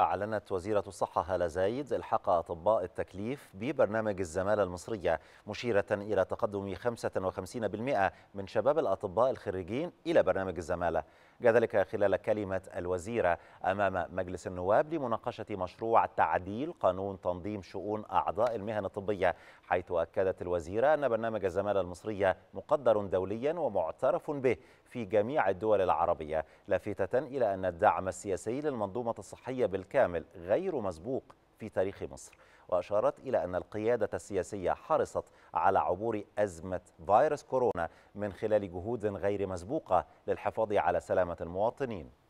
أعلنت وزيرة الصحة هالة زايد إلحاق أطباء التكليف ببرنامج الزمالة المصرية مشيرة إلى تقدم 55% من شباب الأطباء الخريجين إلى برنامج الزمالة كذلك خلال كلمة الوزيرة أمام مجلس النواب لمناقشة مشروع تعديل قانون تنظيم شؤون أعضاء المهن الطبية حيث أكدت الوزيرة أن برنامج الزمالة المصرية مقدر دوليا ومعترف به في جميع الدول العربية لافتة إلى أن الدعم السياسي للمنظومة الصحية بالكامل متكامل غير مسبوق في تاريخ مصر وأشارت إلى أن القيادة السياسية حرصت على عبور أزمة فيروس كورونا من خلال جهود غير مسبوقة للحفاظ على سلامة المواطنين